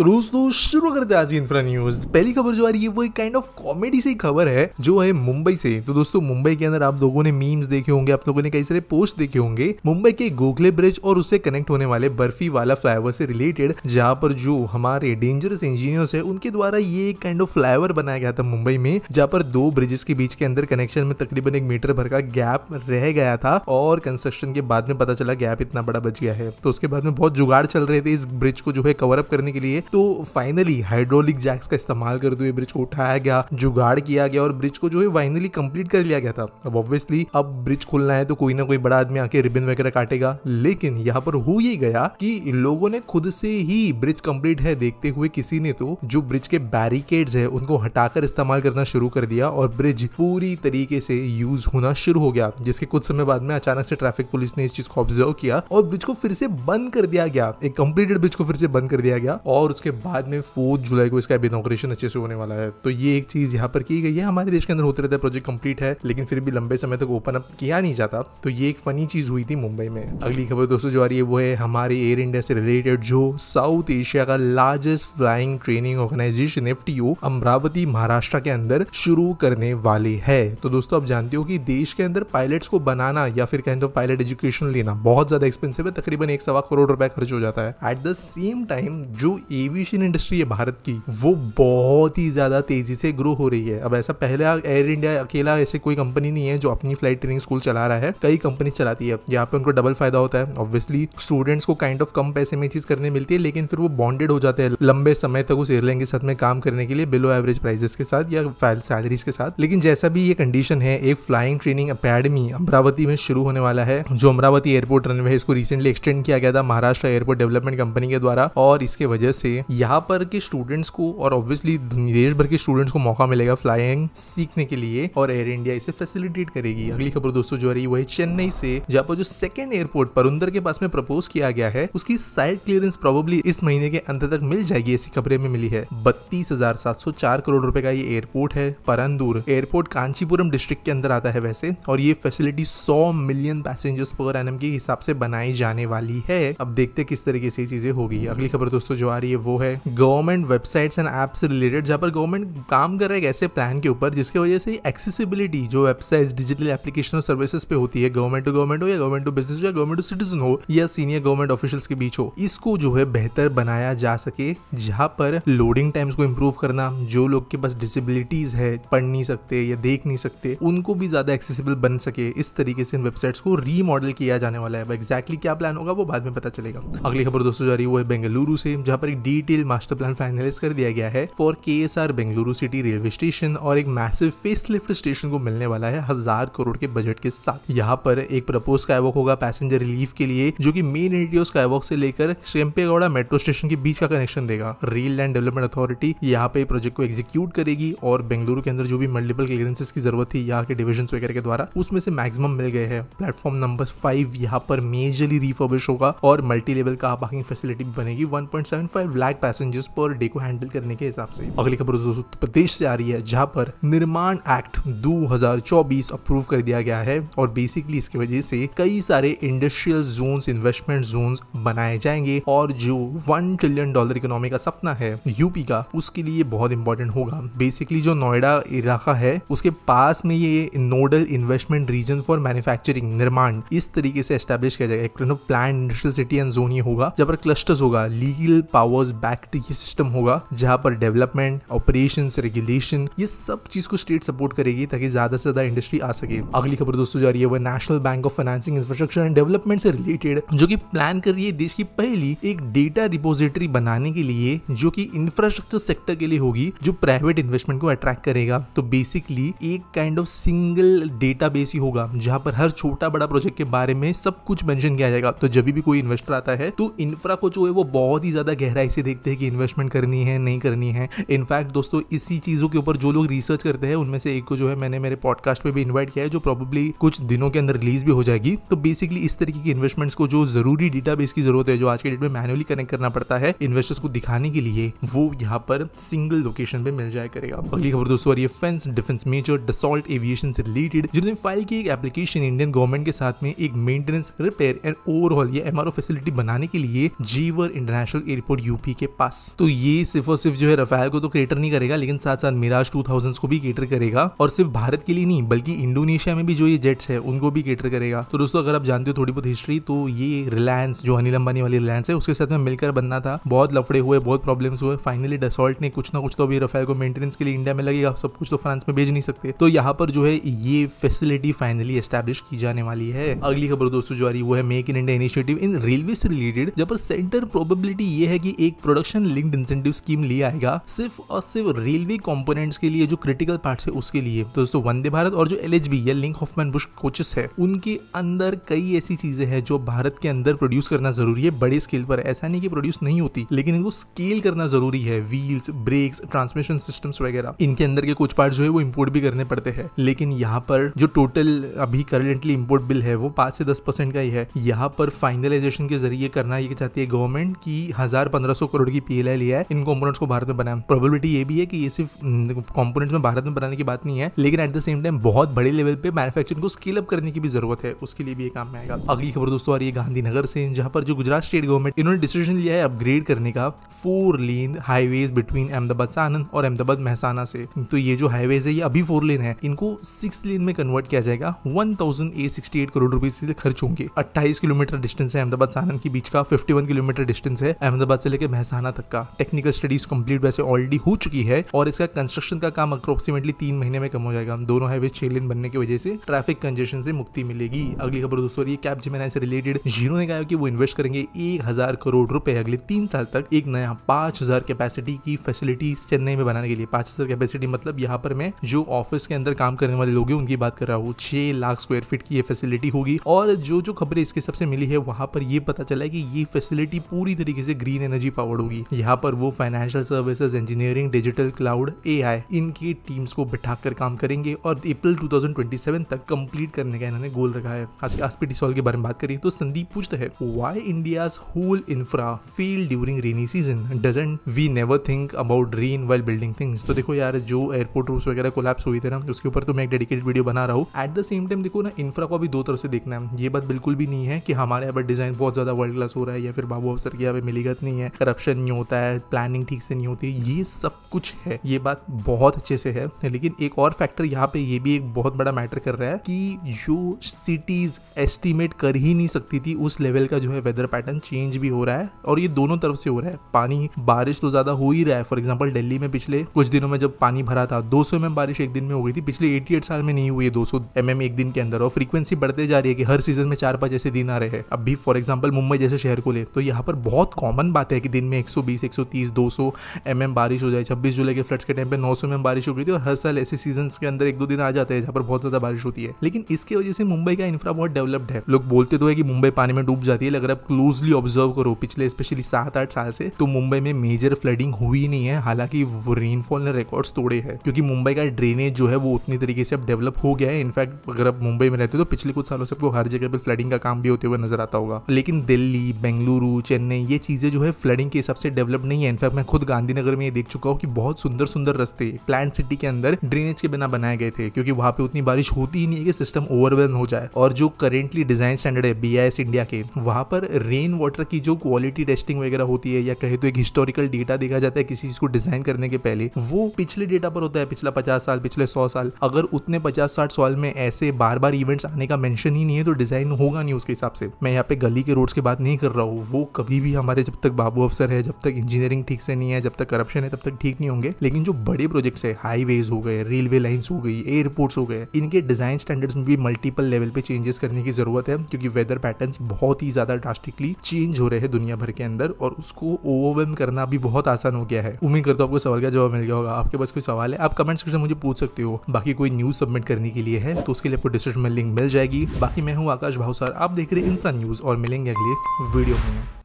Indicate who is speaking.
Speaker 1: तो तो शुरू करते आज इंफ्रा न्यूज पहली खबर जो आ रही है वो एक काइंड ऑफ कॉमेडी से खबर है जो है मुंबई से तो दोस्तों मुंबई के अंदर आप लोगों ने मीम्स देखे होंगे आप लोगों ने कई सारे पोस्ट देखे होंगे मुंबई के गोखले ब्रिज और उससे कनेक्ट होने वाले बर्फी वाला फ्लाईओवर से रिलेटेड जहाँ पर जो हमारे डेंजरस इंजीनियर्स है उनके द्वारा ये एक काइंड ऑफ फ्लाईओवर बनाया गया था मुंबई में जहाँ पर दो ब्रिजेस के बीच के अंदर कनेक्शन में तकरीबन एक मीटर भर का गैप रह गया था और कंस्ट्रक्शन के बाद में पता चला गैप इतना बड़ा बच गया है तो उसके बाद में बहुत जुगाड़ चल रहे थे इस ब्रिज को जो है कवर अप करने के लिए तो फाइनली हाइड्रोलिक जैक्स का इस्तेमाल करते हुए ब्रिज को उठाया गया जुगाड़ किया गया और ब्रिज को जो है फाइनली कंप्लीट कर लिया गया था अब ऑब्वियसली अब ब्रिज खुलना है तो कोई ना कोई बड़ा आदमी आके रिबन वगैरह काटेगा लेकिन यहाँ पर हो ही गया कि लोगों ने खुद से ही ब्रिज कंप्लीट है देखते हुए किसी ने तो जो ब्रिज के बैरिकेड्स है उनको हटाकर इस्तेमाल करना शुरू कर दिया और ब्रिज पूरी तरीके से यूज होना शुरू हो गया जिसके कुछ समय बाद में अचानक से ट्रैफिक पुलिस ने इस चीज को ऑब्जर्व किया और ब्रिज को फिर से बंद कर दिया गया एक कंप्लीटेड ब्रिज को फिर से बंद कर दिया गया और उसके बाद में फोर्थ जुलाई को इसका इनोग्रेशन अच्छे से होने वाला है तो ये एक चीज़ यहाँ पर की गई है हमारे देश के अंदर होते रहता है प्रोजेक्ट कंप्लीट है लेकिन फिर भी लंबे समय तक ओपन अप किया नहीं जाता तो ये एक फनी चीज़ हुई थी मुंबई में अगली खबर दोस्तों जो आ रही है वो है हमारे एयर इंडिया से रिलेटेड जो साउथ एशिया का largest flying training organisation F Amravati Maharashtra के अंदर शुरू करने वाली है तो दोस्तों आप जानते हो कि देश के अंदर पायलट्स को बनाना या फिर कहें तो पायलट एजुकेशन लेना बहुत ज्यादा एक्सपेंसिव है तकरीबन एक सवा करोड़ रुपए खर्च हो जाता है एट द सेम टाइम जो ए एविएशन इंडस्ट्री है भारत की वो बहुत ही ज़्यादा तेज़ी से ग्रो हो रही है अब ऐसा पहला एयर इंडिया अकेला ऐसे कोई कंपनी नहीं है जो अपनी फ्लाइट ट्रेनिंग स्कूल चला रहा है कई कंपनी चलाती है यहाँ पे उनको डबल फायदा होता है ऑब्वियसली स्टूडेंट्स को काइंड ऑफ कम पैसे में चीज़ करने मिलती है लेकिन फिर वो बॉन्डेड हो जाते हैं लंबे समय तक उस एयरलाइन के साथ में काम करने के लिए बिलो एवरेज प्राइजेस के साथ या सैलरीज के साथ लेकिन जैसा भी ये कंडीशन है एक फ्लाइंग ट्रेनिंग अकेडमी अमरावती में शुरू होने वाला है जो अमरावती एयरपोर्ट रनवे है इसको रिसेंटली एक्सटेंड किया गया था महाराष्ट्र एयरपोर्ट डेवलपमेंट कंपनी के द्वारा और इसके वजह से से यहाँ पर के स्टूडेंट्स को और ऑब्वियसली देश भर के स्टूडेंट्स को मौका मिलेगा फ्लाइंग सीखने के लिए और एयर इंडिया इसे फैसिलिटेट करेगी अगली खबर दोस्तों जो आ रही है वही चेन्नई से जहाँ पर जो सेकेंड एयरपोर्ट परुंदर के पास में प्रपोज किया गया है उसकी साइट क्लियरेंस प्रोबेबली इस महीने के अंत तक मिल जाएगी ऐसी खबरें में मिली है बत्तीस हजार सात सौ चार करोड़ रुपए का ये एयरपोर्ट है परंदूर एयरपोर्ट कांचीपुरम डिस्ट्रिक्ट के अंदर आता है वैसे और ये फैसिलिटी सौ मिलियन पैसेंजर्स पर एन के हिसाब से बनाई जाने वाली है अब देखते किस तरीके से चीजें होगी अगली खबर दोस्तों जो आ रही है वो है गवर्नमेंट वेबसाइट्स एंड ऐप से रिलेटेड जहाँ पर गवर्नमेंट काम कर रहा है एक ऐसे प्लान के ऊपर जिसकी वजह से एक्सेसिबिलिटी जो वेबसाइट्स डिजिटल एप्लीकेशन और सर्विसेज पे होती है गवर्नमेंट टू गवर्नमेंट हो या गवर्नमेंट टू बिजनेस या गवर्नमेंट टू सिटीजन हो या सीनियर गवर्नमेंट ऑफिशियल्स के बीच हो इसको जो है बेहतर बनाया जा सके जहाँ पर लोडिंग टाइम्स को इम्प्रूव करना जो लोग के पास डिसेबिलिटीज है पढ़ नहीं सकते या देख नहीं सकते उनको भी ज्यादा एक्सेसिबल बन सके इस तरीके से इन वेबसाइट्स को रीमॉडल किया जाने वाला है एग्जैक्टली क्या प्लान होगा वो बाद में पता चलेगा अगली खबर दोस्तों जा रही है है बेंगलुरु से जहाँ पर एक डिटेल मास्टर प्लान फाइनलाइज कर दिया गया है for K S R Bengaluru city railway station और एक मैसिव फेसलिफ्ट स्टेशन को मिलने वाला है हजार करोड़ के बजट के साथ यहाँ पर एक प्रपोज स्काईवॉक होगा पैसेंजर रिलीफ के लिए जो की मेन एनटीओ स्काईवॉक से लेकर श्रेम्पेगौड़ा मेट्रो स्टेशन के बीच का कनेक्शन देगा रेल लैंड डेवलपमेंट अथॉरिटी यहाँ पे प्रोजेक्ट को एग्जीक्यूट करेगी और बेंगलुरु के अंदर जो भी मल्टीपल क्लियरेंसेस की जरूरत थी यहाँ के डिविजन वगैरह के द्वारा उसमें से मैक्सिमम मिल गए हैं प्लेटफॉर्म नंबर फाइव यहाँ पर मेजरली रिफर्बिश होगा और मल्टी लेवल का पार्किंग फैसिलिटी बनेगी 1.75 पॉइंट ब्लैक पैसेंजर्स पर डे को हैंडल करने के हिसाब से अगली खबर उत्तर प्रदेश से आ रही है जहाँ पर निर्माण एक्ट 2024 अप्रूव कर दिया गया है और बेसिकली इसके वजह से कई सारे इंडस्ट्रियल जोन इन्वेस्टमेंट जोन बनाए जाएंगे और जो वन ट्रिलियन डॉलर इकोनॉमी का सपना है यूपी का उसके लिए बहुत इंपॉर्टेंट होगा बेसिकली जो नोएडा इलाका है उसके पास में ये nodal investment region for manufacturing निर्माण इस तरीके से एस्टेब्लिश किया जाएगा एक plan industrial city and zone ये होगा जहां पर क्लस्टर्स होगा लीगल पावर्स वापस बैक टू ये सिस्टम होगा जहां पर डेवलपमेंट ऑपरेशन रेगुलेशन ये सब चीज को स्टेट सपोर्ट करेगी ताकि ज्यादा से ज्यादा इंडस्ट्री आ सके अगली खबर दोस्तों जा रही है वो national bank of financing infrastructure and development से रिलेटेड जो की प्लान कर रही है देश की पहली एक डेटा रिपोजिटरी बनाने के लिए जो की इंफ्रास्ट्रक्चर सेक्टर के लिए होगी जो प्राइवेट इन्वेस्टमेंट को अट्रैक्ट करेगा तो बेसिकली एक काइंड ऑफ सिंगल डेटा ही होगा जहां पर हर छोटा बड़ा प्रोजेक्ट के बारे में सब कुछ मेंशन किया जाएगा तो जब भी कोई इन्वेस्टर आता है तो इंफ्रा को जो है वो बहुत ही ज्यादा गहराई से से देखते हैं कि इन्वेस्टमेंट करनी है नहीं करनी है इनफैक्ट दोस्तों इसी चीज़ों के ऊपर जो लोग रिसर्च करते हैं उनमें से एक को जो है मैंने मेरे पॉडकास्ट पे भी इन्वाइट किया है जो प्रॉब्ली कुछ दिनों के अंदर रिलीज भी हो जाएगी तो बेसिकली इस तरीके की इन्वेस्टमेंट्स को जो जरूरी डेटा की जरूरत है जो आज के डेट में मैनुअली कनेक्ट करना पड़ता है इन्वेस्टर्स को दिखाने के लिए वो यहाँ पर सिंगल लोकेशन पे मिल जाया करेगा अगली खबर दोस्तों ये French defence major Dassault aviation से रिलेटेड जिन्होंने फाइल की एक एप्लीकेशन इंडियन गवर्नमेंट के साथ में एक मेंटेनेंस रिपेयर एंड ओवरऑल ये एमआरओ फैसिलिटी बनाने के लिए जीवर इंटरनेशनल एयरपोर्ट यूपी पी के पास तो ये सिर्फ और सिर्फ जो है रफाल को तो क्रेटर नहीं करेगा लेकिन साथ साथ मिराज टू को भी केटर करेगा और सिर्फ भारत के लिए नहीं बल्कि इंडोनेशिया में भी जो ये जेट्स है उनको भी केटर करेगा तो दोस्तों अगर आप जानते हो थोड़ी बहुत हिस्ट्री तो ये रिलायंस जो अनिल अंबानी वाली रिलायंस है उसके साथ में मिलकर बनना था बहुत लफड़े हुए बहुत प्रॉब्लम हुए फाइनली डसॉल्ट ने कुछ ना कुछ तो अभी रफेल को मेंटेनेंस के लिए इंडिया में लगेगा सब कुछ तो फ्रांस में भेज नहीं सकते तो यहाँ पर जो है ये फैसिलिटी फाइनली एस्टेब्लिश की जाने वाली है अगली खबर दोस्तों जो आ रही है make in India initiative in railway से रिलेटेड जब पर सेंटर प्रोबेबिलिटी ये है कि एक प्रोडक्शन लिंक्ड इंसेंटिव स्कीम लिया आएगा सिर्फ और सिर्फ रेलवे कंपोनेंट्स के लिए जो क्रिटिकल पार्ट्स है उसके लिए तो दोस्तों वंदे भारत और जो एल एच या लिंक हॉफमैन बुश कोचेस है उनके अंदर कई ऐसी चीजें हैं जो भारत के अंदर प्रोड्यूस करना जरूरी है बड़े स्केल पर ऐसा नहीं कि प्रोड्यूस नहीं होती लेकिन इनको स्केल करना जरूरी है व्हील्स ब्रेक्स ट्रांसमिशन सिस्टम्स वगैरह इनके अंदर के कुछ पार्ट जो है वो इम्पोर्ट भी करने पड़ते हैं लेकिन यहाँ पर जो टोटल अभी करेंटली इम्पोर्ट बिल है वो पांच से दस परसेंट का ही है यहाँ पर फाइनलाइजेशन के जरिए करना ये चाहती है गवर्नमेंट की हजार पंद्रह सौ करोड़ की पीएलआई लिया है इन कॉम्पोनेट्स को भारत में बनाया प्रोबेबिलिटी ये भी है कि ये सिर्फ कॉम्पोनेट्स में भारत में बनाने की बात नहीं है लेकिन एट द सेम टाइम बहुत बड़े लेवल पे मैन्युफैक्चरिंग को स्किल अप करने की भी जरूरत है उसके लिए भी ये काम में आएगा अगली खबर दोस्तों आ रही है गांधीनगर से जहां पर जो गुजरात स्टेट गवर्नमेंट इन्होंने डिसीजन लिया है अपग्रेड करने का four lane highways between Ahmedabad Sanand और अहमदाबाद महसाना से तो ये जो हाईवेज है ये अभी फोर लेन है इनको सिक्स लेन में कन्वर्ट किया जाएगा one thousand eight eight sixty crore rupees से खर्च होंगे अट्ठाईस किलोमीटर डिस्टेंस है अहमदाबाद सानंद के बीच का फिफ्टी वन किलोमीटर डिस्टेंस है अहमदाबाद से लेकर महसाना तक का टेक्निकल स्टडीज कंप्लीट वैसे ऑलरेडी हो चुकी है और इसका कंस्ट्रक्शन का काम अप्रोक्सीमेटली तीन महीने में कम हो जाएगा दोनों हाईवे छह लेन बनने की वजह से ट्रैफिक कंजेशन से मुक्ति मिलेगी अगली खबर दोस्तों ये कैप जिमेनाई से रिलेटेड जीरो ने कहा कि वो इन्वेस्ट करेंगे एक हजार करोड़ रुपए अगले तीन साल तक एक नया पांच हजार कैपेसिटी की फैसिलिटी चेन्नई में बनाने के लिए पांच हजार कैपेसिटी मतलब यहाँ पर मैं जो ऑफिस के अंदर काम करने वाले लोग हैं उनकी बात कर रहा हूँ छह लाख स्क्वायर फीट की ये फैसिलिटी होगी और जो जो खबरें इसके सबसे मिली है वहां पर ये पता चला है कि ये फैसिलिटी पूरी तरीके से ग्रीन एनर्जी एम्पावर्ड होगी यहाँ पर वो financial services engineering digital cloud ए इनकी टीम्स को बिठाकर काम करेंगे और अप्रैल 2027 तक कंप्लीट करने का इन्होंने गोल रखा है आज के आसपी डिसॉल के बारे में बात करिए तो संदीप पूछता है why India whole infra fail during rainy season doesn't we never think about rain well building things तो देखो यार जो एयरपोर्ट रूस वगैरह कोलैप्स हुई थे ना उसके ऊपर तो मैं एक डेडिकेटेड वीडियो बना रहा हूँ एट द सेम टाइम देखो ना इंफ्रा को भी दो तरफ से देखना है ये बात बिल्कुल भी नहीं है कि हमारे यहाँ पर डिजाइन बहुत ज्यादा वर्ल्ड क्लास हो रहा है या फिर बाबू अवसर की यहाँ पे मिलीगत नहीं है करप्शन नहीं होता है प्लानिंग ठीक से नहीं होती ये सब कुछ है ये बात बहुत अच्छे से है लेकिन एक और फैक्टर यहाँ पे ये भी एक बहुत बड़ा मैटर कर रहा है कि जो सिटीज एस्टिमेट कर ही नहीं सकती थी उस लेवल का जो है वेदर पैटर्न चेंज भी हो रहा है और ये दोनों तरफ से हो रहा है पानी बारिश तो ज्यादा हो ही रहा है फॉर एग्जाम्पल दिल्ली में पिछले कुछ दिनों में जब पानी भरा था दो सौ एम बारिश एक दिन में हो गई थी पिछले एट साल में नहीं हुई है दो सौ एम एक दिन के अंदर और फ्रीक्वेंसी बढ़ते जा रही है कि हर सीजन में चार पांच ऐसे दिन आ रहे हैं अभी फॉर एग्जाम्पल मुंबई जैसे शहर को ले तो यहाँ पर बहुत कॉमन बात है कि दिन में 120, 130, 200 mm बारिश हो जाए 26 जुलाई के फ्लड्स के टाइम पे 900 mm बारिश हो गई थी और हर साल ऐसे सीजन के अंदर एक दो दिन आ जाते हैं जहाँ पर बहुत ज़्यादा बारिश होती है लेकिन इसके वजह से मुंबई का इंफ्रा बहुत डेवलप्ड है लोग बोलते तो है कि मुंबई पानी में डूब जाती है अगर आप क्लोजली ऑब्जर्व करो पिछले स्पेशली सात आठ साल से तो मुंबई में मेजर फ्लडिंग हुई नहीं है हालांकि रेनफॉल ने रिकॉर्ड तोड़े हैं क्योंकि मुंबई का ड्रेनेज जो है वो उतनी तरीके से अब डेवलप हो गया है इनफैक्ट अगर आप मुंबई में रहते हो तो पिछले कुछ सालों से आपको हर जगह पर फ्लडिंग का काम भी होते हुए नजर आता होगा लेकिन दिल्ली बेंगलुरु चेन्नई ये चीजें जो है फ्लडिंग के हिसाब से डेवलप नहीं है इनफैक्ट मैं खुद गांधीनगर में ये देख चुका हूँ कि बहुत सुंदर सुंदर रस्ते प्लान सिटी के अंदर ड्रेनेज के बिना बनाए गए थे क्योंकि वहाँ पे उतनी बारिश होती ही नहीं है कि सिस्टम ओवरवेल हो जाए और जो करेंटली डिजाइन स्टैंडर्ड है बी इंडिया के वहाँ पर रेन वाटर की जो क्वालिटी टेस्टिंग वगैरह होती है या कहे तो एक हिस्टोरिकल डेटा देखा जाता है किसी चीज को डिजाइन करने के पहले वो पिछले डेटा पर होता है पिछला पचास साल पिछले सौ साल अगर उतने पचास साठ साल में ऐसे बार बार इवेंट्स आने का मेंशन ही नहीं है तो डिजाइन होगा नहीं उसके हिसाब से मैं यहाँ पे गली के रोड्स की बात नहीं कर रहा हूँ वो कभी भी हमारे जब तक बाबू अफसर अफसर है जब तक इंजीनियरिंग ठीक से नहीं है जब तक करप्शन है तब तक ठीक नहीं होंगे लेकिन जो बड़े प्रोजेक्ट्स है हाईवेज हो गए रेलवे लाइन्स हो गई एयरपोर्ट्स हो गए इनके डिजाइन स्टैंडर्ड्स में भी मल्टीपल लेवल पे चेंजेस करने की जरूरत है क्योंकि वेदर पैटर्न बहुत ही ज्यादा ड्रास्टिकली चेंज हो रहे हैं दुनिया भर के अंदर और उसको ओवरवेम करना भी बहुत आसान हो गया है उम्मीद करता हूँ आपको सवाल का जवाब मिल गया होगा आपके पास कोई सवाल है आप कमेंट सेक्शन मुझे पूछ सकते हो बाकी कोई न्यूज सबमिट करने के लिए है तो उसके लिए आपको डिस्क्रिप्शन में लिंक मिल जाएगी बाकी मैं हूँ आकाश भावसार आप देख रहे हैं इंफ्रा न्यूज और मिलेंगे अगले वीडियो में